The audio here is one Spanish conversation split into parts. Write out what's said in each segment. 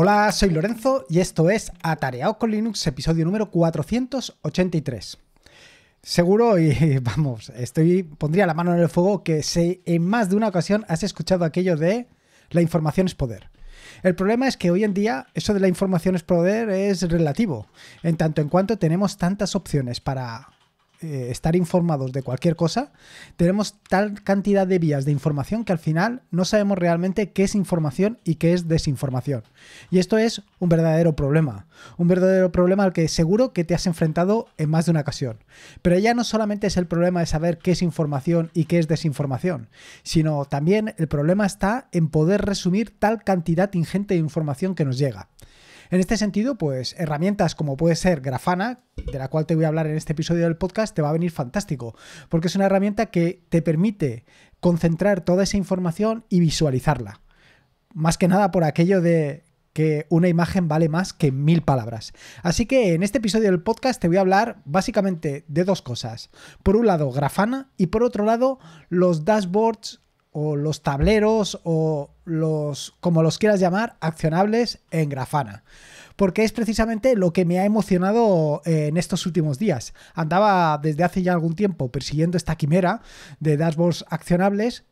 Hola, soy Lorenzo y esto es Atareado con Linux, episodio número 483. Seguro, y vamos, estoy, pondría la mano en el fuego que sé en más de una ocasión has escuchado aquello de la información es poder. El problema es que hoy en día eso de la información es poder es relativo, en tanto en cuanto tenemos tantas opciones para eh, estar informados de cualquier cosa, tenemos tal cantidad de vías de información que al final no sabemos realmente qué es información y qué es desinformación. Y esto es un verdadero problema, un verdadero problema al que seguro que te has enfrentado en más de una ocasión. Pero ya no solamente es el problema de saber qué es información y qué es desinformación, sino también el problema está en poder resumir tal cantidad ingente de información que nos llega. En este sentido, pues herramientas como puede ser Grafana, de la cual te voy a hablar en este episodio del podcast, te va a venir fantástico, porque es una herramienta que te permite concentrar toda esa información y visualizarla. Más que nada por aquello de que una imagen vale más que mil palabras. Así que en este episodio del podcast te voy a hablar básicamente de dos cosas. Por un lado, Grafana y por otro lado, los dashboards o los tableros o los, como los quieras llamar, accionables en Grafana. Porque es precisamente lo que me ha emocionado eh, en estos últimos días. Andaba desde hace ya algún tiempo persiguiendo esta quimera de dashboards accionables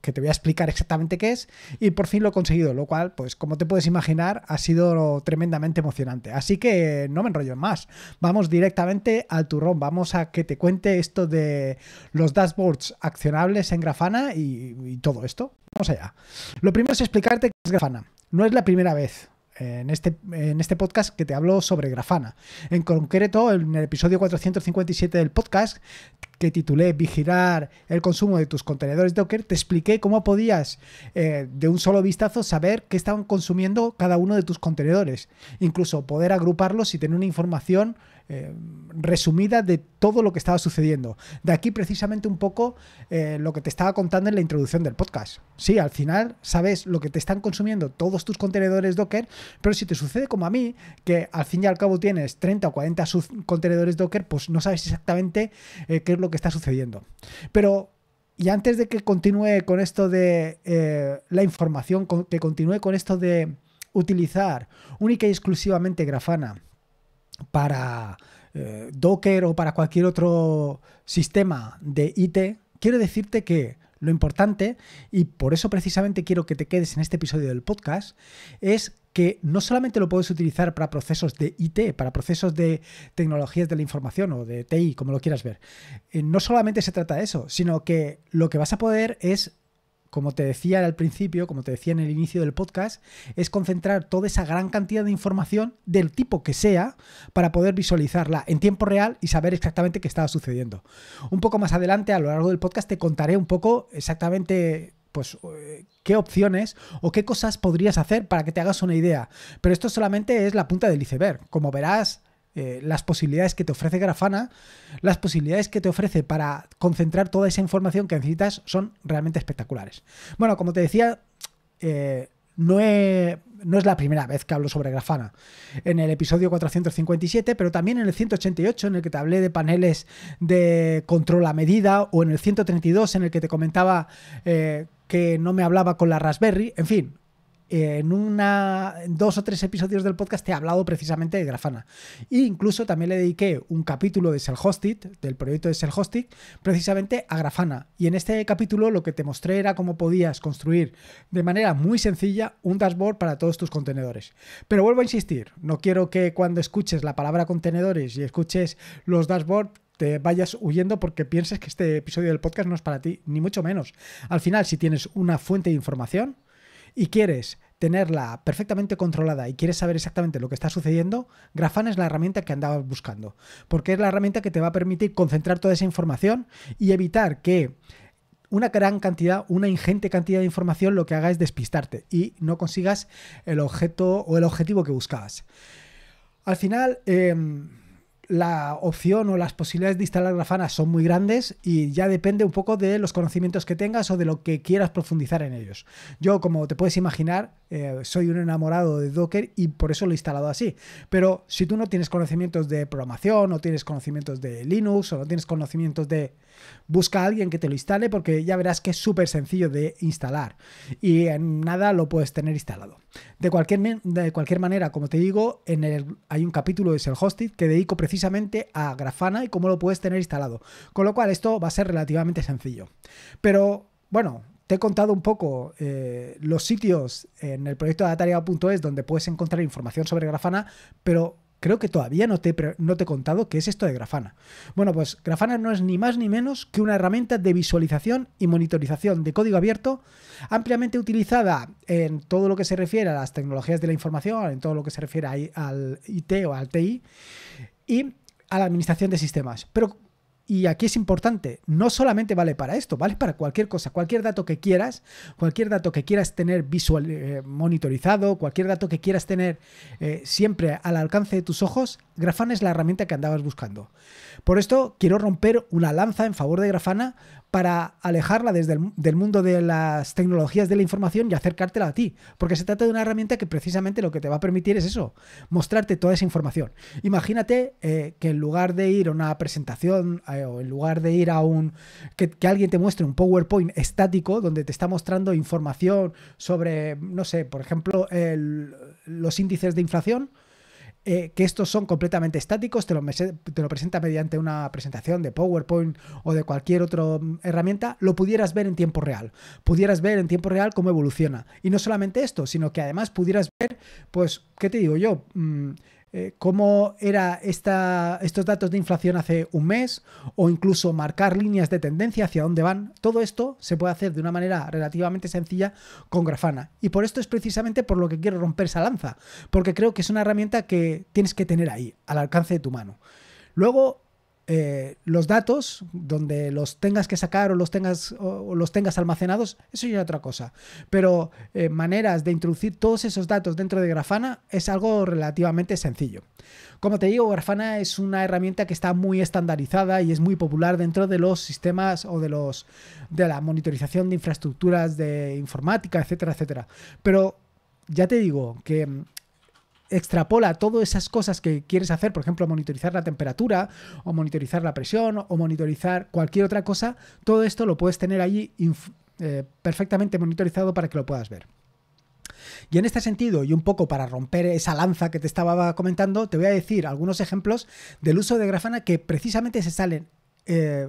que te voy a explicar exactamente qué es, y por fin lo he conseguido, lo cual, pues como te puedes imaginar, ha sido tremendamente emocionante. Así que no me enrollo más, vamos directamente al turrón, vamos a que te cuente esto de los dashboards accionables en Grafana y, y todo esto. Vamos allá. Lo primero es explicarte qué es Grafana. No es la primera vez en este, en este podcast que te hablo sobre Grafana. En concreto, en el episodio 457 del podcast, que titulé Vigilar el consumo de tus contenedores Docker, te expliqué cómo podías eh, de un solo vistazo saber qué estaban consumiendo cada uno de tus contenedores. Incluso poder agruparlos y tener una información eh, resumida de todo lo que estaba sucediendo. De aquí precisamente un poco eh, lo que te estaba contando en la introducción del podcast. Sí, al final sabes lo que te están consumiendo todos tus contenedores Docker, pero si te sucede como a mí, que al fin y al cabo tienes 30 o 40 contenedores Docker, pues no sabes exactamente eh, qué es lo que está sucediendo. Pero y antes de que continúe con esto de la información, que continúe con esto de utilizar única y exclusivamente Grafana para eh, Docker o para cualquier otro sistema de IT, quiero decirte que lo importante, y por eso precisamente quiero que te quedes en este episodio del podcast, es que no solamente lo puedes utilizar para procesos de IT, para procesos de tecnologías de la información o de TI, como lo quieras ver. Eh, no solamente se trata de eso, sino que lo que vas a poder es como te decía al principio, como te decía en el inicio del podcast, es concentrar toda esa gran cantidad de información del tipo que sea para poder visualizarla en tiempo real y saber exactamente qué estaba sucediendo. Un poco más adelante, a lo largo del podcast, te contaré un poco exactamente pues eh, qué opciones o qué cosas podrías hacer para que te hagas una idea. Pero esto solamente es la punta del iceberg. Como verás, eh, las posibilidades que te ofrece Grafana, las posibilidades que te ofrece para concentrar toda esa información que necesitas son realmente espectaculares. Bueno, como te decía, eh, no, es la primera vez que hablo sobre Grafana. En el episodio 457, pero también en el 188, en el que te hablé de paneles de control a medida, o en el 132, en el que te comentaba eh, que no me hablaba con la Raspberry. En fin, en una, dos o tres episodios del podcast te he hablado precisamente de Grafana. E incluso también le dediqué un capítulo de Hosted, del proyecto de Hosted precisamente a Grafana. Y en este capítulo lo que te mostré era cómo podías construir de manera muy sencilla un dashboard para todos tus contenedores. Pero vuelvo a insistir, no quiero que cuando escuches la palabra contenedores y escuches los dashboards te vayas huyendo porque pienses que este episodio del podcast no es para ti, ni mucho menos. Al final, si tienes una fuente de información y quieres tenerla perfectamente controlada y quieres saber exactamente lo que está sucediendo, Grafana es la herramienta que andabas buscando, porque es la herramienta que te va a permitir concentrar toda esa información y evitar que una gran cantidad, una ingente cantidad de información lo que haga es despistarte y no consigas el objeto o el objetivo que buscabas. Al final... Em, la opción o las posibilidades de instalar Grafana son muy grandes y ya depende un poco de los conocimientos que tengas o de lo que quieras profundizar en ellos. Yo, como te puedes imaginar, eh, soy un enamorado de Docker y por eso lo he instalado así. Pero si tú no tienes conocimientos de programación, no tienes conocimientos de Linux o no tienes conocimientos de Busca a alguien que te lo instale porque ya verás que es súper sencillo de instalar y en nada lo puedes tener instalado. De cualquier, de cualquier manera, como te digo, en el, hay un capítulo de el que dedico precisamente a Grafana y cómo lo puedes tener instalado. Con lo cual esto va a ser relativamente sencillo. Pero bueno, te he contado un poco eh, los sitios en el proyecto de donde puedes encontrar información sobre Grafana, pero Creo que todavía no te, no te he contado qué es esto de Grafana. Bueno, pues Grafana no es ni más ni menos que una herramienta de visualización y monitorización de código abierto ampliamente utilizada en todo lo que se refiere a las tecnologías de la información, en todo lo que se refiere al IT o al TI y a la administración de sistemas. Pero y aquí es importante, no solamente vale para esto, vale para cualquier cosa, cualquier dato que quieras, cualquier dato que quieras tener visual, eh, monitorizado, cualquier dato que quieras tener eh, siempre al alcance de tus ojos, Grafana es la herramienta que andabas buscando. Por esto quiero romper una lanza en favor de Grafana para alejarla desde el, del mundo de las tecnologías de la información y acercártela a ti, porque se trata de una herramienta que precisamente lo que te va a permitir es eso, mostrarte toda esa información. Imagínate eh, que en lugar de ir a una presentación eh, o en lugar de ir a un... Que, alguien te muestre un PowerPoint estático donde te está mostrando información sobre, no sé, por ejemplo, los índices de inflación, eh, que estos son completamente estáticos, te lo, presenta mediante una presentación de PowerPoint o de cualquier otra herramienta, lo pudieras ver en tiempo real. Pudieras ver en tiempo real cómo evoluciona. Y no solamente esto, sino que además pudieras ver, pues, ¿qué te digo yo? Mm, eh, cómo eran estos datos de inflación hace un mes o incluso marcar líneas de tendencia hacia dónde van. Todo esto se puede hacer de una manera relativamente sencilla con Grafana. Y por esto es precisamente por lo que quiero romper esa lanza, porque creo que es una herramienta que tienes que tener ahí, al alcance de tu mano. Luego, eh, los datos, donde los tengas que sacar o los tengas, o los tengas almacenados, eso ya es otra cosa. Pero eh, maneras de introducir todos esos datos dentro de Grafana es algo relativamente sencillo. Como te digo, Grafana es una herramienta que está muy estandarizada y es muy popular dentro de los sistemas o de los de la monitorización de infraestructuras de informática, etcétera, etcétera. Pero ya te digo que extrapola todas esas cosas que quieres hacer, por ejemplo, monitorizar la temperatura o monitorizar la presión o monitorizar cualquier otra cosa, todo esto lo puedes tener allí eh, perfectamente monitorizado para que lo puedas ver. Y en este sentido, y un poco para romper esa lanza que te estaba comentando, te voy a decir algunos ejemplos del uso de Grafana que precisamente se salen... Eh,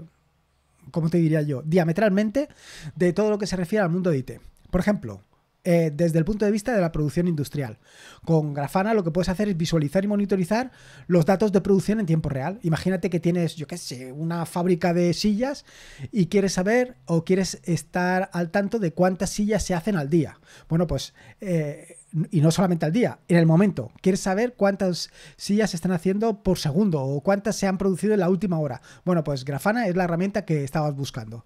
como te diría yo? Diametralmente de todo lo que se refiere al mundo de IT. Por ejemplo, eh, desde el punto de vista de la producción industrial. Con Grafana lo que puedes hacer es visualizar y monitorizar los datos de producción en tiempo real. Imagínate que tienes, yo qué sé, una fábrica de sillas y quieres saber o quieres estar al tanto de cuántas sillas se hacen al día. Bueno, pues... Eh, y no solamente al día, en el momento. Quieres saber cuántas sillas se están haciendo por segundo o cuántas se han producido en la última hora. Bueno, pues Grafana es la herramienta que estabas buscando.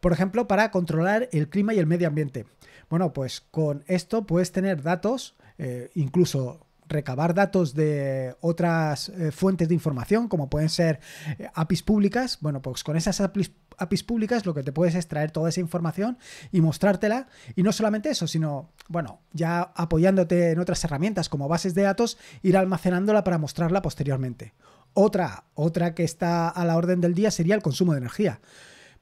Por ejemplo, para controlar el clima y el medio ambiente. Bueno, pues con esto puedes tener datos, eh, incluso recabar datos de otras eh, fuentes de información, como pueden ser eh, APIs públicas, bueno, pues con esas APIs, públicas lo que te puedes extraer toda esa información y mostrártela. Y no solamente eso, sino, bueno, ya apoyándote en otras herramientas como bases de datos, ir almacenándola para mostrarla posteriormente. Otra, otra que está a la orden del día sería el consumo de energía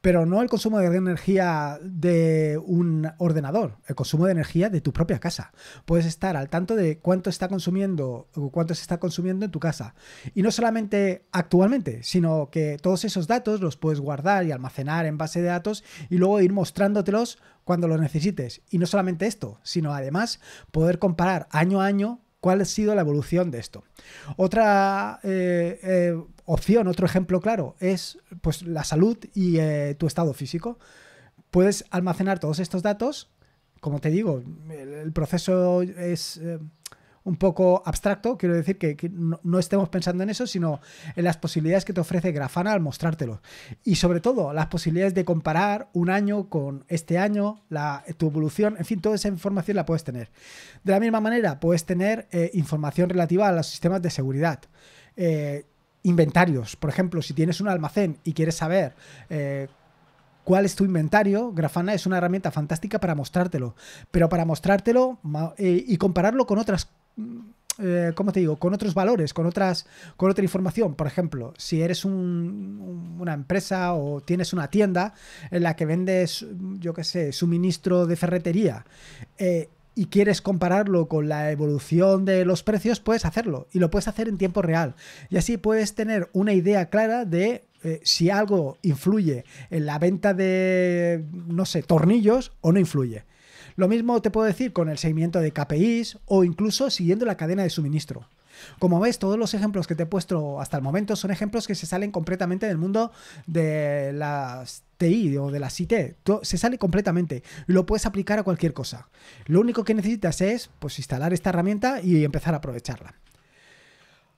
pero no el consumo de energía de un ordenador, el consumo de energía de tu propia casa. Puedes estar al tanto de cuánto está consumiendo, cuánto se está consumiendo en tu casa. Y no solamente actualmente, sino que todos esos datos los puedes guardar y almacenar en base de datos y luego ir mostrándotelos cuando los necesites. Y no solamente esto, sino además poder comparar año a año cuál ha sido la evolución de esto. Otra eh, eh, opción, otro ejemplo claro, es pues, la salud y eh, tu estado físico. Puedes almacenar todos estos datos. Como te digo, el proceso es un poco abstracto, quiero decir que, no, estemos pensando en eso, sino en las posibilidades que te ofrece Grafana al mostrártelo. Y sobre todo, las posibilidades de comparar un año con este año, la, tu evolución, en fin, toda esa información la puedes tener. De la misma manera, puedes tener eh, información relativa a los sistemas de seguridad. Eh, inventarios, por ejemplo, si tienes un almacén y quieres saber eh, cuál es tu inventario, Grafana es una herramienta fantástica para mostrártelo, pero para mostrártelo y compararlo con otras Mm, eh, ¿cómo te digo? Con otros valores, con otras, con otra información. Por ejemplo, si eres una empresa o tienes una tienda en la que vendes, yo qué sé, suministro de ferretería. Eh, y quieres compararlo con la evolución de los precios, puedes hacerlo y lo puedes hacer en tiempo real. Y así puedes tener una idea clara de eh, si algo influye en la venta de, no sé, tornillos o no influye. Lo mismo te puedo decir con el seguimiento de KPIs o incluso siguiendo la cadena de suministro. Como ves, todos los ejemplos que te he puesto hasta el momento son ejemplos que se salen completamente del mundo de las TI o de las IT. Se sale completamente y lo puedes aplicar a cualquier cosa. Lo único que necesitas es pues, instalar esta herramienta y empezar a aprovecharla.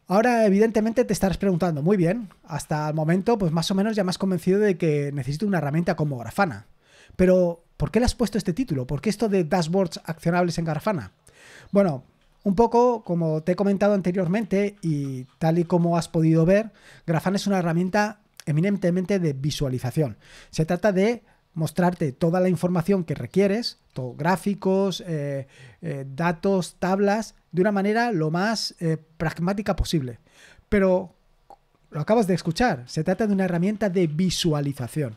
Ahora, evidentemente, te estarás preguntando, muy bien, hasta el momento, pues más o menos ya me has convencido de que necesito una herramienta como Grafana. Pero ¿Por qué le has puesto este título? ¿Por qué esto de dashboards accionables en Grafana? Bueno, un poco como te he comentado anteriormente y tal y como has podido ver, Grafana es una herramienta eminentemente de visualización. Se trata de mostrarte toda la información que requieres, gráficos, eh, eh, datos, tablas, de una manera lo más eh, pragmática posible. Pero lo acabas de escuchar, se trata de una herramienta de visualización.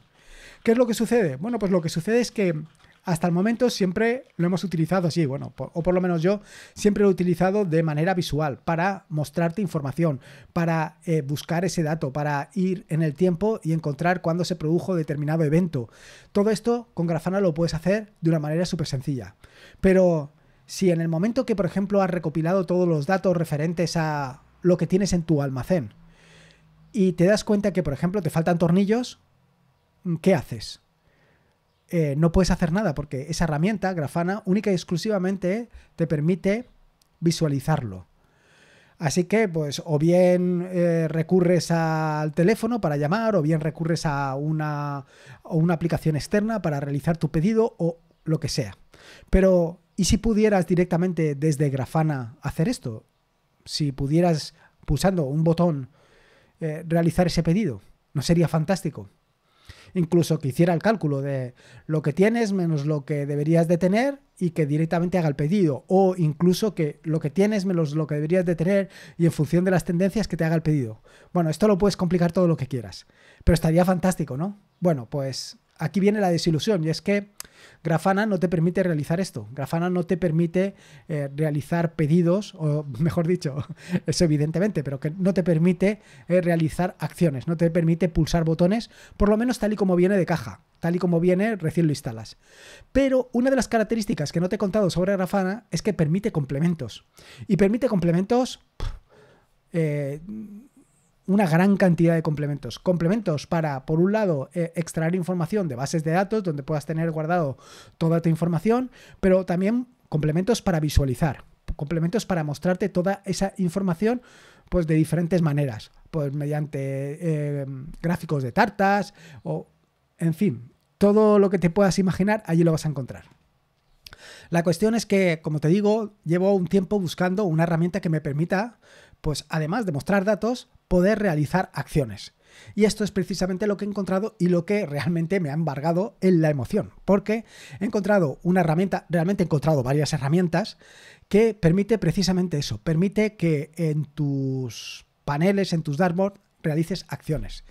¿Qué es lo que sucede? Bueno, pues lo que sucede es que hasta el momento siempre lo hemos utilizado así, bueno, o por lo menos yo siempre lo he utilizado de manera visual, para mostrarte información, para eh, buscar ese dato, para ir en el tiempo y encontrar cuándo se produjo determinado evento. Todo esto con Grafana lo puedes hacer de una manera súper sencilla. Pero si en el momento que, por ejemplo, has recopilado todos los datos referentes a lo que tienes en tu almacén, y te das cuenta que, por ejemplo, te faltan tornillos, ¿qué haces? Eh, no puedes hacer nada porque esa herramienta, Grafana, única y exclusivamente te permite visualizarlo. Así que, pues, o bien eh, recurres al teléfono para llamar, o bien recurres a una, una aplicación externa para realizar tu pedido o lo que sea. Pero, ¿y si pudieras directamente desde Grafana hacer esto? Si pudieras, pulsando un botón, eh, realizar ese pedido, ¿no sería fantástico? incluso que hiciera el cálculo de lo que tienes menos lo que deberías de tener y que directamente haga el pedido, o incluso que lo que tienes menos lo que deberías de tener y en función de las tendencias que te haga el pedido. Bueno, esto lo puedes complicar todo lo que quieras, pero estaría fantástico, ¿no? Bueno, pues aquí viene la desilusión y es que Grafana no te permite realizar esto. Grafana no te permite eh, realizar pedidos, o mejor dicho, eso evidentemente, pero que no te permite eh, realizar acciones, no te permite pulsar botones, por lo menos tal y como viene de caja tal y como viene, recién lo instalas. Pero una de las características que no te he contado sobre Grafana es que permite complementos. Y permite complementos eh, una gran cantidad de complementos. Complementos para, por un lado, eh, extraer información de bases de datos, donde puedas tener guardado toda tu información, pero también complementos para visualizar, complementos para mostrarte toda esa información pues de diferentes maneras, pues mediante eh, gráficos de tartas o, en fin, todo lo que te puedas imaginar, allí lo vas a encontrar. La cuestión es que, como te digo, llevo un tiempo buscando una herramienta que me permita, pues además de mostrar datos, poder realizar acciones. Y esto es precisamente lo que he encontrado y lo que realmente me ha embargado en la emoción, porque he encontrado una herramienta, realmente he encontrado varias herramientas que permite precisamente eso, permite que en tus paneles, en tus dashboards, realices acciones.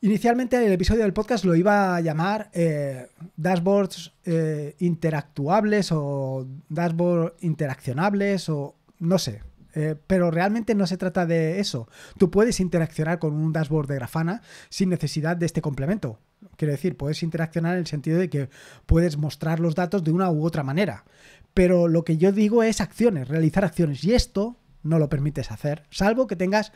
Inicialmente el episodio del podcast lo iba a llamar eh, dashboards eh, interactuables o dashboards interaccionables o no sé, eh, pero realmente no se trata de eso. Tú puedes interaccionar con un dashboard de Grafana sin necesidad de este complemento. Quiero decir, puedes interaccionar en el sentido de que puedes mostrar los datos de una u otra manera. Pero lo que yo digo es acciones, realizar acciones. Y esto no lo permites hacer, salvo que tengas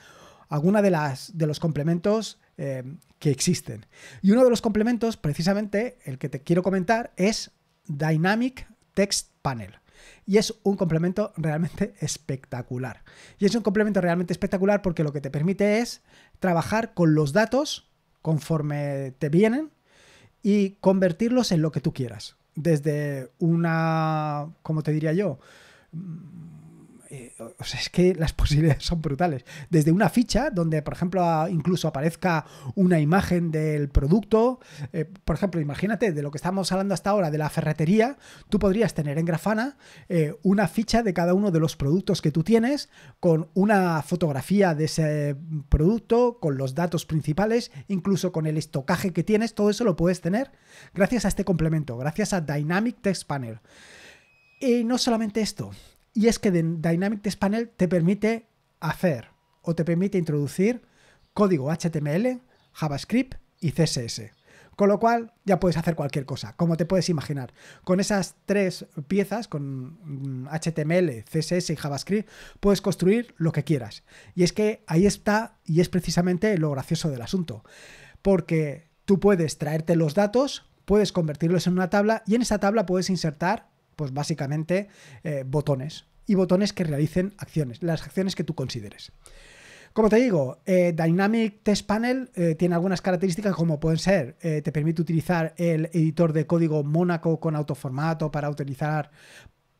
alguna de las de los complementos eh, que existen. Y uno de los complementos, precisamente el que te quiero comentar, es Dynamic Text Panel y es un complemento realmente espectacular. Y es un complemento realmente espectacular porque lo que te permite es trabajar con los datos conforme te vienen y convertirlos en lo que tú quieras. Desde una, ¿cómo te diría yo? Eh, es que las posibilidades son brutales. Desde una ficha donde, por ejemplo, incluso aparezca una imagen del producto, eh, por ejemplo, imagínate de lo que estamos hablando hasta ahora de la ferretería, tú podrías tener en Grafana eh, una ficha de cada uno de los productos que tú tienes con una fotografía de ese producto, con los datos principales, incluso con el estocaje que tienes, todo eso lo puedes tener gracias a este complemento, gracias a Dynamic Text Panel. Y no solamente esto, y es que Dynamic Test Panel te permite hacer o te permite introducir código HTML, JavaScript y CSS. Con lo cual ya puedes hacer cualquier cosa, como te puedes imaginar. Con esas tres piezas, con mm, HTML, CSS y JavaScript, puedes construir lo que quieras. Y es que ahí está, y es precisamente lo gracioso del asunto. Porque tú puedes traerte los datos, puedes convertirlos en una tabla y en esa tabla puedes insertar pues básicamente eh, botones y botones que realicen acciones, las acciones que tú consideres. Como te digo, eh, Dynamic Test Panel eh, tiene algunas características como pueden ser, te permite utilizar el editor de código Mónaco con autoformato para utilizar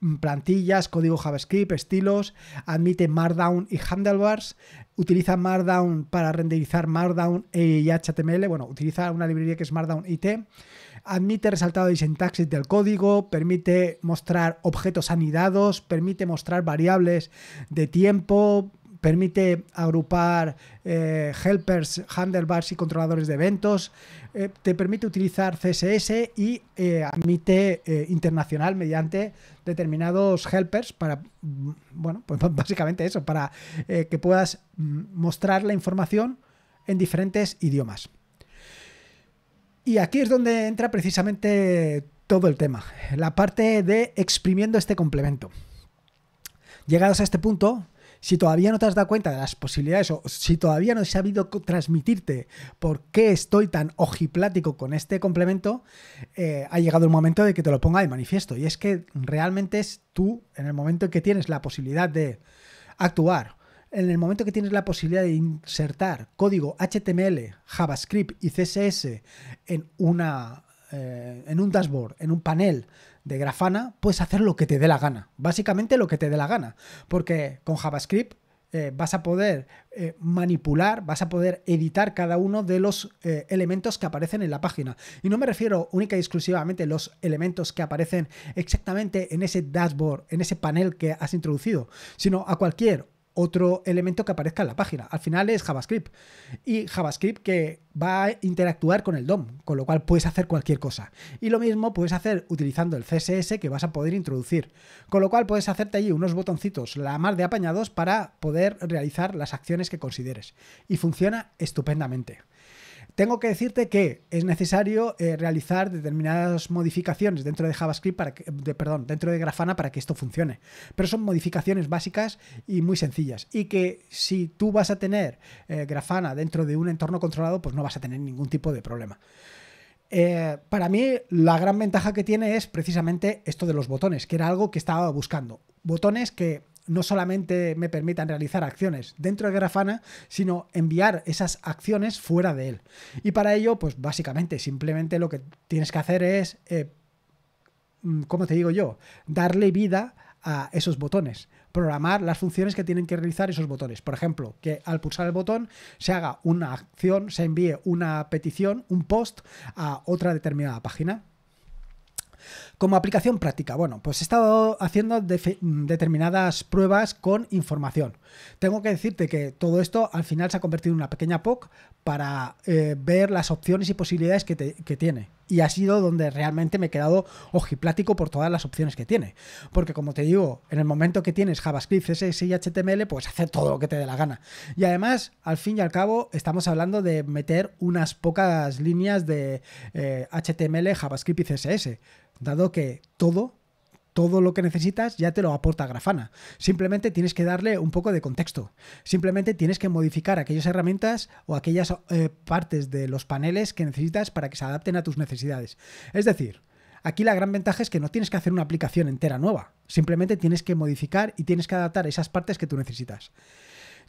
mm, plantillas, código JavaScript, estilos, admite Markdown y Handlebars, utiliza Markdown para renderizar Markdown y HTML, bueno, utiliza una librería que es Markdown IT, Admite resaltado y sintaxis del código, permite mostrar objetos anidados, permite mostrar variables de tiempo, permite agrupar eh, helpers, handlebars y controladores de eventos, eh, te permite utilizar CSS y eh, admite internacional mediante determinados helpers para, mm, bueno, pues básicamente eso, para que puedas mm, mostrar la información en diferentes idiomas. Y aquí es donde entra precisamente todo el tema, la parte de exprimiendo este complemento. Llegados a este punto, si todavía no te has dado cuenta de las posibilidades o si todavía no he sabido transmitirte por qué estoy tan ojiplático con este complemento, eh, ha llegado el momento de que te lo ponga de manifiesto. Y es que realmente es tú, en el momento en que tienes la posibilidad de actuar en el momento que tienes la posibilidad de insertar código HTML, JavaScript y CSS en, una, eh, en un dashboard, en un panel de Grafana, puedes hacer lo que te dé la gana. Básicamente lo que te dé la gana. Porque con JavaScript eh, vas a poder eh, manipular, vas a poder editar cada uno de los elementos que aparecen en la página. Y no me refiero única y exclusivamente a los elementos que aparecen exactamente en ese dashboard, en ese panel que has introducido, sino a cualquier otro elemento que aparezca en la página. Al final es JavaScript. Y JavaScript que va a interactuar con el DOM, con lo cual puedes hacer cualquier cosa. Y lo mismo puedes hacer utilizando el CSS que vas a poder introducir. Con lo cual puedes hacerte allí unos botoncitos, la más de apañados, para poder realizar las acciones que consideres. Y funciona estupendamente. Tengo que decirte que es necesario eh, realizar determinadas modificaciones dentro de JavaScript, para perdón, dentro de Grafana para que esto funcione. Pero son modificaciones básicas y muy sencillas. Y que si tú vas a tener eh, Grafana dentro de un entorno controlado, pues no vas a tener ningún tipo de problema. Eh, para mí la gran ventaja que tiene es precisamente esto de los botones, que era algo que estaba buscando. Botones que no solamente me permitan realizar acciones dentro de Grafana, sino enviar esas acciones fuera de él. Y para ello, pues básicamente, simplemente lo que tienes que hacer es, eh, mm, como te digo yo? Darle vida a esos botones programar las funciones que tienen que realizar esos botones. Por ejemplo, que al pulsar el botón se haga una acción, se envíe una petición, un post a otra determinada página. Como aplicación práctica, bueno, pues he estado haciendo mm, determinadas pruebas con información. Tengo que decirte que todo esto al final se ha convertido en una pequeña POC para eh, ver las opciones y posibilidades que, tiene y ha sido donde realmente me he quedado ojiplático por todas las opciones que tiene. Porque como te digo, en el momento que tienes JavaScript, CSS y HTML, pues hacer todo lo que te dé la gana. Y además, al fin y al cabo, estamos hablando de meter unas pocas líneas de HTML, eh, JavaScript y CSS dado que todo, todo lo que necesitas ya te lo aporta Grafana. Simplemente tienes que darle un poco de contexto. Simplemente tienes que modificar aquellas herramientas o aquellas eh, partes de los paneles que necesitas para que se adapten a tus necesidades. Es decir, Aquí la gran ventaja es que no tienes que hacer una aplicación entera nueva, simplemente tienes que modificar y tienes que adaptar esas partes que tú necesitas.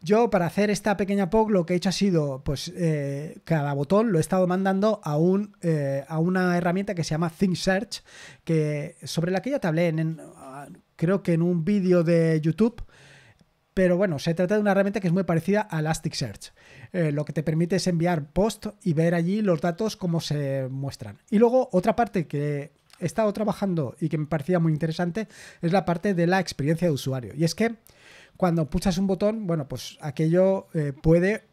Yo para hacer esta pequeña POC lo que he hecho ha sido, pues eh, cada botón lo he estado mandando a, un, eh, a una herramienta que se llama ThinkSearch, que, sobre la que ya te hablé, en, creo que en un vídeo de YouTube. Pero bueno, se trata de una herramienta que es muy parecida a Elasticsearch. Eh, lo que te permite es enviar post y ver allí los datos como se muestran. Y luego otra parte que he estado trabajando y que me parecía muy interesante es la parte de la experiencia de usuario. Y es que cuando pulsas un botón, bueno, pues aquello eh, puede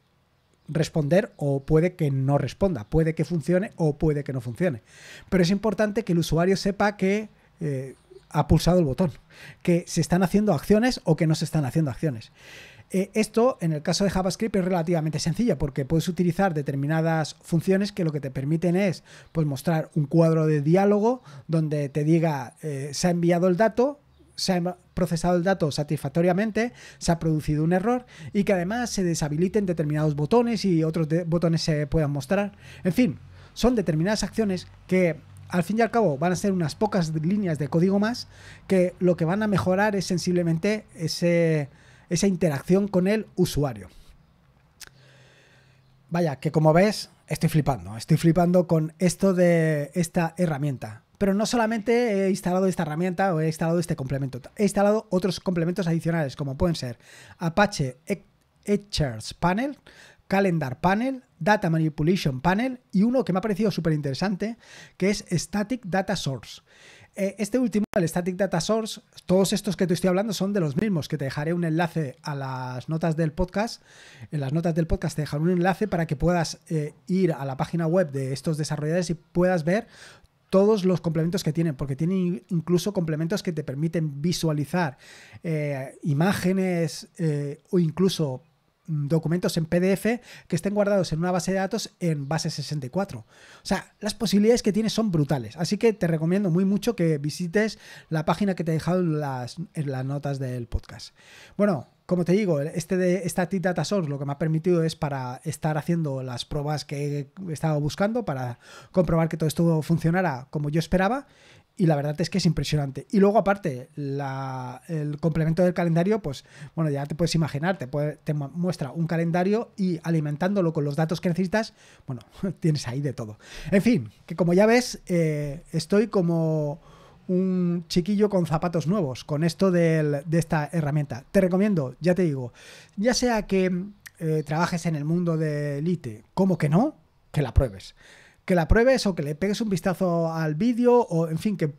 responder o puede que no responda, puede que funcione o puede que no funcione. Pero es importante que el usuario sepa que eh, ha pulsado el botón, que se están haciendo acciones o que no se están haciendo acciones. Eh, esto, en el caso de JavaScript, es relativamente sencillo porque puedes utilizar determinadas funciones que lo que te permiten es pues, mostrar un cuadro de diálogo donde te diga se ha enviado el dato, se ha procesado el dato satisfactoriamente, se ha producido un error y que además se deshabiliten determinados botones y otros botones se puedan mostrar. En fin, son determinadas acciones que al fin y al cabo van a ser unas pocas líneas de código más que lo que van a mejorar es sensiblemente ese, esa interacción con el usuario. Vaya, que como ves, estoy flipando, estoy flipando con esto de esta herramienta pero no solamente he instalado esta herramienta o he instalado este complemento, he instalado otros complementos adicionales como pueden ser Apache e-, Etchers Panel, Calendar Panel, Data Manipulation Panel y uno que me ha parecido súper interesante que es Static Data Source. Eh, este último, el Static Data Source, todos estos que te estoy hablando son de los mismos, que te dejaré un enlace a las notas del podcast. En las notas del podcast te dejaré un enlace para que puedas eh, ir a la página web de estos desarrolladores y puedas ver todos los complementos que tienen, porque tienen incluso complementos que te permiten visualizar eh, imágenes eh, o incluso mm, documentos en PDF que estén guardados en una base de datos en base 64. O sea, las posibilidades que tienes son brutales. Así que te recomiendo muy mucho que visites la página que te he dejado en las, en las notas del podcast. Bueno, como te digo, este de, esta Data Source lo que me ha permitido es para estar haciendo las pruebas que he estado buscando para comprobar que todo esto funcionara como yo esperaba. Y la verdad es que es impresionante. Y luego, aparte, el complemento del calendario, pues bueno, ya te puedes imaginar, te, te muestra un calendario y alimentándolo con los datos que necesitas, bueno, tienes ahí de todo. En fin, que como ya ves, eh, estoy como un chiquillo con zapatos nuevos con esto de esta herramienta. Te recomiendo, ya te digo, ya sea que eh, trabajes en el mundo de Elite, como que no, que la pruebes. Que la pruebes o que le pegues un vistazo al vídeo o, en fin, que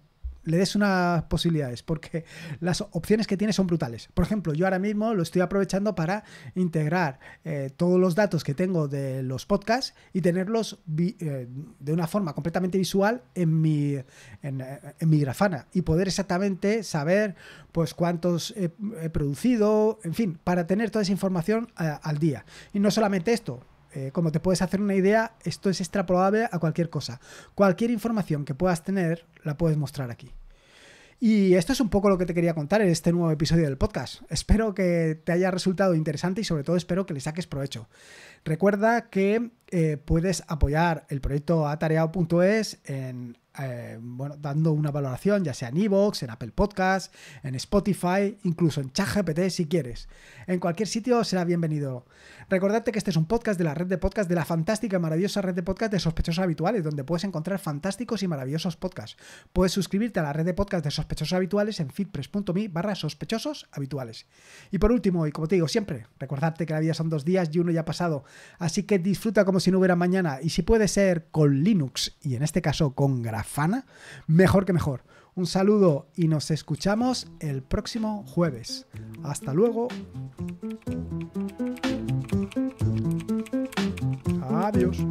le des unas posibilidades, porque las opciones que tiene son brutales. Por ejemplo, yo ahora mismo lo estoy aprovechando para integrar eh, todos los datos que tengo de los podcasts y tenerlos eh, de una forma completamente visual en mi, en, mi grafana y poder exactamente saber pues cuántos he, producido, en fin, para tener toda esa información eh, al día. Y no solamente esto, eh, como te puedes hacer una idea, esto es extrapolable a cualquier cosa. Cualquier información que puedas tener, la puedes mostrar aquí. Y esto es un poco lo que te quería contar en este nuevo episodio del podcast. Espero que te haya resultado interesante y sobre todo espero que le saques provecho. Recuerda que eh, puedes apoyar el proyecto atareado.es en eh, bueno, dando una valoración, ya sea en Evox, en Apple Podcast, en Spotify, incluso en ChatGPT si quieres. En cualquier sitio será bienvenido. Recordarte que este es un podcast de la red de podcast, de la fantástica y maravillosa red de podcast de sospechosos habituales, donde puedes encontrar fantásticos y maravillosos podcasts. Puedes suscribirte a la red de podcast de sospechosos habituales en fitpress.me barra sospechosos habituales. Y por último, y como te digo siempre, recordarte que la vida son dos días y uno ya ha pasado, así que disfruta como si no hubiera mañana y si puede ser con Linux y en este caso con Grafana fana, mejor que mejor. Un saludo y nos escuchamos el próximo jueves. Hasta luego. Adiós.